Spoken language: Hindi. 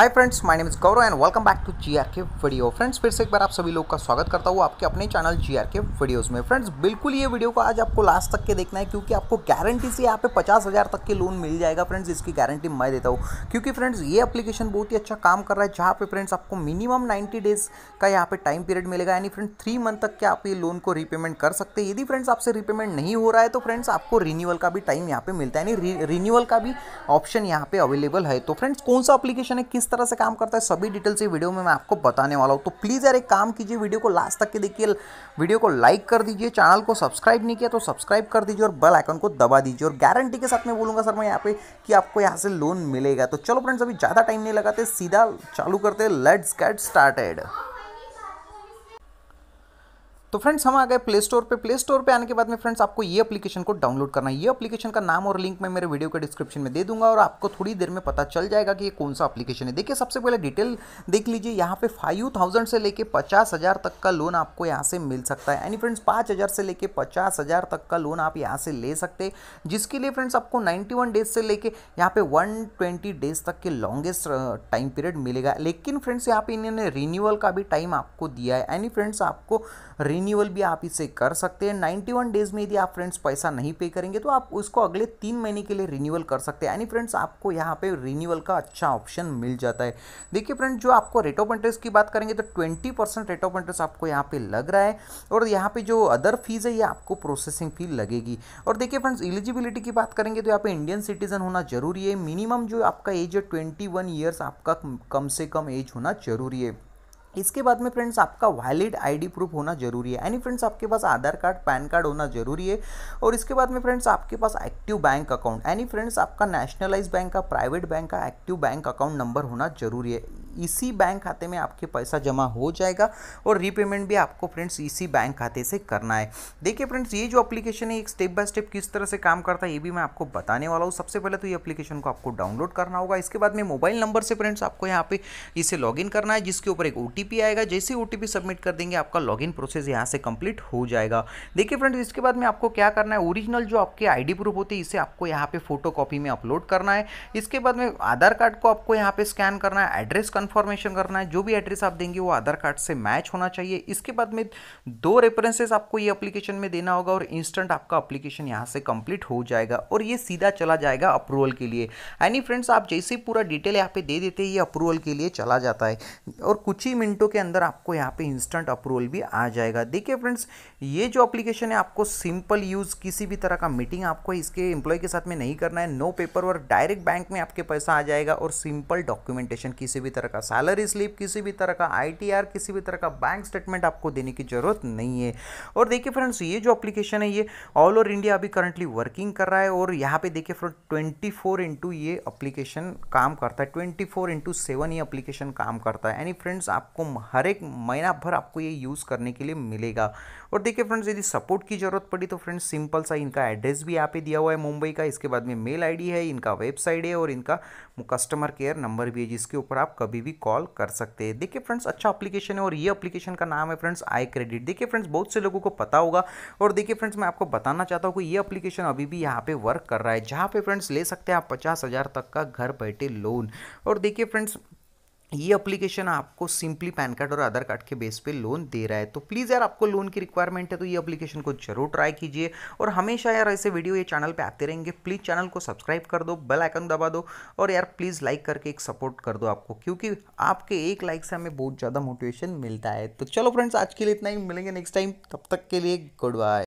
hi friends my name is Gaurav and welcome back to G K video friends फिर से एक बार आप सभी लोग का स्वागत करता हूँ आपके अपने चैनल जी के वीडियोस में फ्रेंड्स बिल्कुल ये वीडियो को आज आपको लास्ट तक के देखना है क्योंकि आपको गारंटी से यहाँ पे पचास हज़ार तक के लोन मिल जाएगा फ्रेंड्स इसकी गारंटी मैं देता हूँ क्योंकि फ्रेंड्स ये अपलीकेशन बहुत ही अच्छा काम कर रहा है जहाँ पर फ्रेंड्स आपको मिनिमम नाइन्टी डेज़ का यहाँ पे टाइम पीरियड मिलेगा यानी फ्रेंड थ्री मंथ तक के आप ये लोन को रीपेमेंट कर सकते हैं यदि फ्रेंड्स आपसे रीपेमेंट नहीं हो रहा है तो फ्रेंड्स आपको रिन्यूअल का भी टाइम यहाँ पे मिलता है यानी रिन्यूअल का भी ऑप्शन यहाँ पे अवेलेबल है तो फ्रेंड्स कौन सा अपलीकेशन है किस तरह से काम करता है सभी डिटेल्स ये वीडियो में मैं आपको बताने वाला हूँ तो प्लीज़ यार एक काम कीजिए वीडियो को लास्ट तक के देखिए वीडियो को लाइक कर दीजिए चैनल को सब्सक्राइब नहीं किया तो सब्सक्राइब कर दीजिए और बेल आइकन को दबा दीजिए और गारंटी के साथ मैं बोलूँगा सर मैं यहाँ पे कि आपको यहाँ से लोन मिलेगा तो चलो फ्रेंड्स अभी ज़्यादा टाइम नहीं लगाते सीधा चालू करते लेट्स गेट स्टार्टेड तो फ्रेंड्स हम आ गए प्ले स्टोर पे प्ले स्टोर पे आने के बाद में फ्रेंड्स आपको ये एप्लीकेशन को डाउनलोड करना है ये एप्लीकेशन का नाम और लिंक मैं मेरे वीडियो के डिस्क्रिप्शन में दे दूंगा और आपको थोड़ी देर में पता चल जाएगा कि ये कौन सा एप्लीकेशन है देखिए सबसे पहले डिटेल देख लीजिए यहाँ पे फाइव थाउजेंड से लेकर पचास हज़ार तक का लोन आपको यहाँ से मिल सकता है यानी फ्रेंड्स पाँच हज़ार से लेकर पचास हज़ार तक का लोन आप यहाँ से ले सकते जिसके लिए फ्रेंड्स आपको नाइन्टी वन डेज से लेके यहाँ पे वन ट्वेंटी डेज तक के लॉन्गेस्ट टाइम पीरियड मिलेगा लेकिन फ्रेंड्स यहाँ पे इन्होंने रिन्यूअल का भी टाइम आपको दिया है यानी फ्रेंड्स आपको रिन्यूअल भी आप इसे कर सकते हैं 91 डेज में यदि आप फ्रेंड्स पैसा नहीं पे करेंगे तो आप उसको अगले तीन महीने के लिए रिन्यूअल कर सकते हैं यानी फ्रेंड्स आपको यहाँ पे रिन्यूअल का अच्छा ऑप्शन मिल जाता है देखिए फ्रेंड्स जो आपको रेट ऑफ इंटरेस्ट की बात करेंगे तो ट्वेंटी रेट ऑफ इंटरेस्ट आपको यहाँ पर लग रहा है और यहाँ पर जो अदर फीस है ये आपको प्रोसेसिंग फी लगेगी और देखिए फ्रेंड्स एलिजिबिलिटी की बात करेंगे तो यहाँ पे इंडियन सिटीजन होना जरूरी है मिनिमम जो आपका एज है ट्वेंटी ईयर्स आपका कम से कम एज होना जरूरी है इसके बाद में फ्रेंड्स आपका वैलिड आईडी प्रूफ होना जरूरी है यानी फ्रेंड्स आपके पास आधार कार्ड पैन कार्ड होना जरूरी है और इसके बाद में फ्रेंड्स आपके पास एक्टिव बैंक अकाउंट यानी फ्रेंड्स आपका नेशनलाइज बैंक का प्राइवेट बैंक का एक्टिव बैंक अकाउंट नंबर होना जरूरी है इसी बैंक खाते में आपके पैसा जमा हो जाएगा और रीपेमेंट भी आपको फ्रेंड्स इसी बैंक खाते से करना है देखिए फ्रेंड्स ये जो एप्लीकेशन है एक स्टेप बाय स्टेप किस तरह से काम करता है ये भी मैं आपको बताने वाला हूँ सबसे पहले तो ये एप्लीकेशन को आपको डाउनलोड करना होगा इसके बाद में मोबाइल नंबर से फ्रेंड्स आपको यहाँ पे इसे लॉग करना है जिसके ऊपर एक ओ आएगा जैसे ओ सबमिट कर देंगे आपका लॉग प्रोसेस यहाँ से कंप्लीट हो जाएगा देखिए फ्रेंड्स इसके बाद में आपको क्या करना है ओरिजिनल जो आपके आईडी प्रूफ होती है इसे आपको यहाँ पे फोटो कॉपी में अपलोड करना है इसके बाद में आधार कार्ड को आपको यहाँ पे स्कैन करना है एड्रेस कन्फर्म कन्फर्मेशन करना है जो भी एड्रेस आप देंगे वो आधार कार्ड से मैच होना चाहिए इसके बाद में दो रेफरेंसेस आपको ये अप्लीकेशन में देना होगा और इंस्टेंट आपका अप्लीकेशन यहाँ से कंप्लीट हो जाएगा और ये सीधा चला जाएगा अप्रूवल के लिए एनी फ्रेंड्स आप जैसे पूरा डिटेल यहाँ पे दे देते ये अप्रूवल के लिए चला जाता है और कुछ ही मिनटों के अंदर आपको यहाँ पे इंस्टेंट अप्रूवल भी आ जाएगा देखिए फ्रेंड्स ये जो अप्लीकेशन है आपको सिंपल यूज़ किसी भी तरह का मीटिंग आपको इसके एम्प्लॉय के साथ में नहीं करना है no paperwork direct bank में आपके पैसा आ जाएगा और सिंपल डॉक्यूमेंटेशन किसी भी तरह तरह का सैलरी स्लिप किसी भी तरह का आईटीआर किसी भी तरह का बैंक स्टेटमेंट आपको देने की ज़रूरत नहीं है और देखिए फ्रेंड्स ये जो अप्लीकेशन है ये ऑल ओवर इंडिया अभी करंटली वर्किंग कर रहा है और यहाँ पे देखिए फ्रेंड ट्वेंटी फोर इंटू ये अप्लीकेशन काम करता है ट्वेंटी फोर इंटू सेवन ये अप्लीकेशन काम करता है यानी फ्रेंड्स आपको हर एक महीना भर आपको ये यूज़ करने के लिए मिलेगा और देखिए फ्रेंड्स यदि सपोर्ट की ज़रूरत पड़ी तो फ्रेंड्स सिंपल सा इनका एड्रेस भी यहाँ पे दिया हुआ है मुंबई का इसके बाद में मेल आईडी है इनका वेबसाइट है और इनका कस्टमर केयर नंबर भी है जिसके ऊपर आप कभी कभी भी कॉल कर सकते हैं देखिए फ्रेंड्स अच्छा एप्लीकेशन है और ये एप्लीकेशन का नाम है फ्रेंड्स आई क्रेडिट देखिए फ्रेंड्स बहुत से लोगों को पता होगा और देखिए फ्रेंड्स मैं आपको बताना चाहता हूँ कि ये एप्लीकेशन अभी भी यहाँ पे वर्क कर रहा है जहाँ पे फ्रेंड्स ले सकते हैं आप पचास तक का घर बैठे लोन और देखिए फ्रेंड्स ये एप्लीकेशन आपको सिंपली पैन कार्ड और आधार कार्ड के बेस पे लोन दे रहा है तो प्लीज़ यार आपको लोन की रिक्वायरमेंट है तो ये एप्लीकेशन को जरूर ट्राई कीजिए और हमेशा यार ऐसे वीडियो ये चैनल पे आते रहेंगे प्लीज़ चैनल को सब्सक्राइब कर दो बेल आइकन दबा दो और यार प्लीज़ लाइक करके एक सपोर्ट कर दो आपको क्योंकि आपके एक लाइक से हमें बहुत ज़्यादा मोटिवेशन मिलता है तो चलो फ्रेंड्स आज के लिए इतना ही मिलेंगे नेक्स्ट टाइम तब तक के लिए गुड बाय